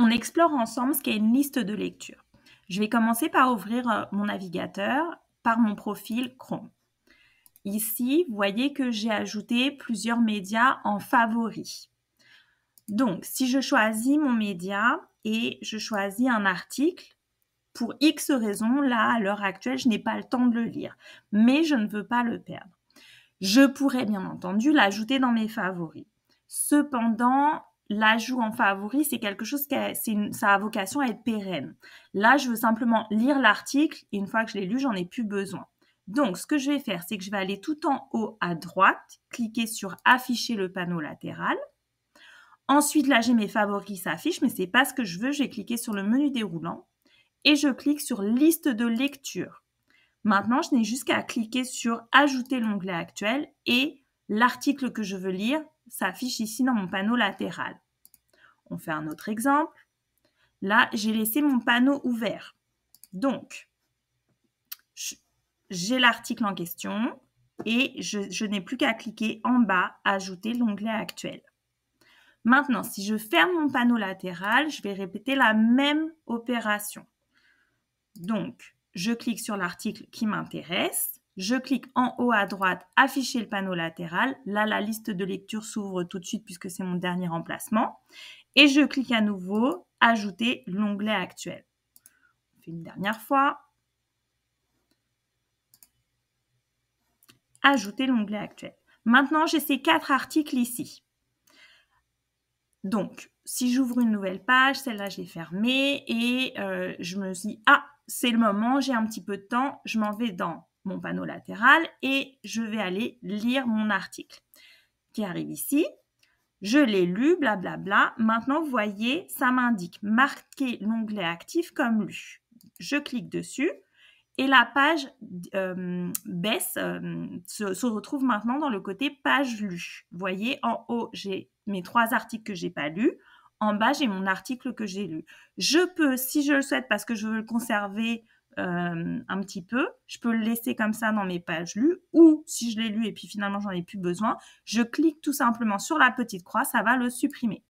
On explore ensemble ce qu'est une liste de lecture. Je vais commencer par ouvrir euh, mon navigateur par mon profil Chrome. Ici, vous voyez que j'ai ajouté plusieurs médias en favoris. Donc, si je choisis mon média et je choisis un article, pour X raisons, là, à l'heure actuelle, je n'ai pas le temps de le lire, mais je ne veux pas le perdre. Je pourrais bien entendu l'ajouter dans mes favoris. Cependant, l'ajout en favoris, c'est quelque chose qui a, ça a vocation à être pérenne. Là, je veux simplement lire l'article une fois que je l'ai lu, j'en ai plus besoin. Donc, ce que je vais faire, c'est que je vais aller tout en haut à droite, cliquer sur afficher le panneau latéral. Ensuite, là, j'ai mes favoris qui s'affichent, mais c'est pas ce que je veux. Je vais cliquer sur le menu déroulant et je clique sur liste de lecture. Maintenant, je n'ai juste qu'à cliquer sur Ajouter l'onglet actuel et l'article que je veux lire s'affiche ici dans mon panneau latéral. On fait un autre exemple. Là, j'ai laissé mon panneau ouvert. Donc, j'ai l'article en question et je, n'ai plus qu'à cliquer en bas Ajouter l'onglet actuel. Maintenant, si je ferme mon panneau latéral, je vais répéter la même opération. Donc, je clique sur l'article qui m'intéresse, je clique en haut à droite, afficher le panneau latéral. Là, la liste de lecture s'ouvre tout de suite puisque c'est mon dernier emplacement. Et je clique à nouveau, ajouter l'onglet actuel. On fait une dernière fois. Ajouter l'onglet actuel. Maintenant, j'ai ces quatre articles ici. Donc, si j'ouvre une nouvelle page, celle-là, je l'ai fermée et euh, je me dis, ah, c'est le moment, j'ai un petit peu de temps, je m'en vais dans mon panneau latéral et je vais aller lire mon article qui arrive ici. Je l'ai lu, blablabla. Maintenant, vous voyez, ça m'indique marquer l'onglet actif comme lu. Je clique dessus et la page euh, baisse, euh, se, retrouve maintenant dans le côté page lu. Vous voyez, en haut, j'ai mes trois articles que j'ai pas lus. En bas, j'ai mon article que j'ai lu. Je peux, si je le souhaite, parce que je veux le conserver euh, un petit peu, je peux le laisser comme ça dans mes pages lues, ou si je l'ai lu et puis finalement j'en ai plus besoin, je clique tout simplement sur la petite croix, ça va le supprimer.